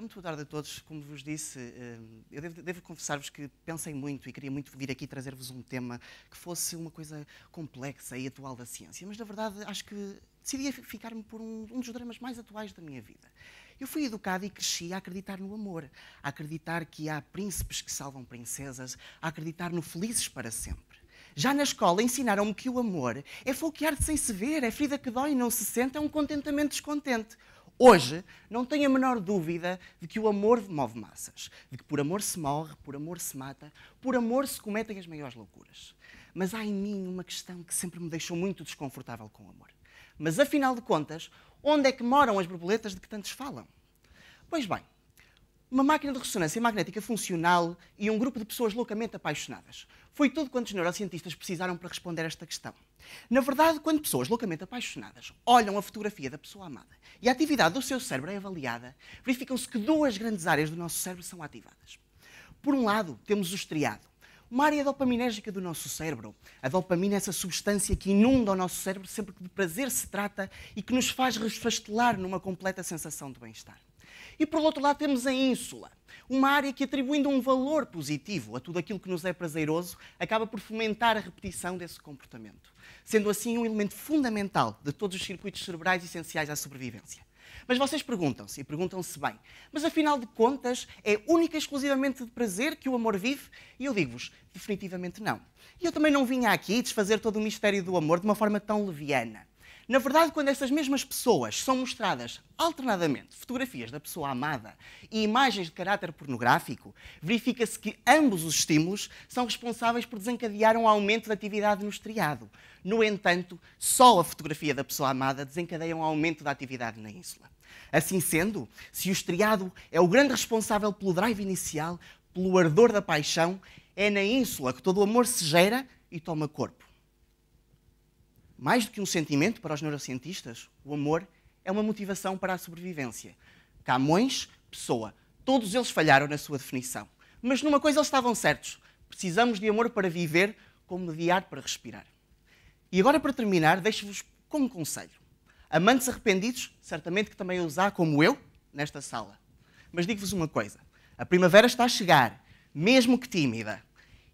Muito boa tarde a todos. Como vos disse, eh, eu devo, devo confessar-vos que pensei muito e queria muito vir aqui trazer-vos um tema que fosse uma coisa complexa e atual da ciência, mas na verdade acho que decidi ficar-me por um, um, dos dramas mais atuais da minha vida. Eu fui educada e cresci a acreditar no amor, a acreditar que há príncipes que salvam princesas, a acreditar no felizes para sempre. Já na escola ensinaram-me que o amor é foquear sem se ver, é ferida que dói e não se sente, é um contentamento descontente. Hoje, não tenho a menor dúvida de que o amor move massas, de que por amor se morre, por amor se mata, por amor se cometem as maiores loucuras. Mas há em mim uma questão que sempre me deixou muito desconfortável com o amor. Mas afinal de contas, onde é que moram as borboletas de que tantos falam? Pois bem, uma máquina de ressonância magnética funcional e um grupo de pessoas loucamente apaixonadas. Foi tudo quanto os neurocientistas precisaram para responder a esta questão. Na verdade, quando pessoas loucamente apaixonadas olham a fotografia da pessoa amada e a atividade do seu cérebro é avaliada, verificam-se que duas grandes áreas do nosso cérebro são ativadas. Por um lado, temos o estriado, uma área dopaminérgica do nosso cérebro. A dopamina é essa substância que inunda o nosso cérebro sempre que de prazer se trata e que nos faz refastelar numa completa sensação de bem-estar. E por outro lado temos a ínsula, uma área que atribuindo um valor positivo a tudo aquilo que nos é prazeroso, acaba por fomentar a repetição desse comportamento, sendo assim um elemento fundamental de todos os circuitos cerebrais essenciais à sobrevivência. Mas vocês perguntam-se, e perguntam-se bem, mas afinal de contas é única e exclusivamente de prazer que o amor vive? E eu digo-vos, definitivamente não. E eu também não vinha aqui desfazer todo o mistério do amor de uma forma tão leviana. Na verdade, quando essas mesmas pessoas são mostradas alternadamente fotografias da pessoa amada e imagens de caráter pornográfico, verifica-se que ambos os estímulos são responsáveis por desencadear um aumento da atividade no estriado. No entanto, só a fotografia da pessoa amada desencadeia um aumento da atividade na ínsula. Assim sendo, se o estriado é o grande responsável pelo drive inicial, pelo ardor da paixão, é na ínsula que todo o amor se gera e toma corpo. Mais do que um sentimento para os neurocientistas, o amor é uma motivação para a sobrevivência. Camões, Pessoa, todos eles falharam na sua definição. Mas numa coisa eles estavam certos: precisamos de amor para viver, como de ar para respirar. E agora, para terminar, deixo-vos com um conselho. Amantes arrependidos, certamente que também os há, como eu, nesta sala. Mas digo-vos uma coisa: a primavera está a chegar, mesmo que tímida.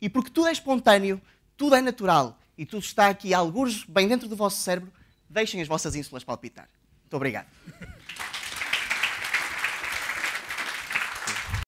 E porque tudo é espontâneo, tudo é natural, e tudo está aqui, alguns bem dentro do vosso cérebro, deixem as vossas ínsulas palpitar. Muito obrigado.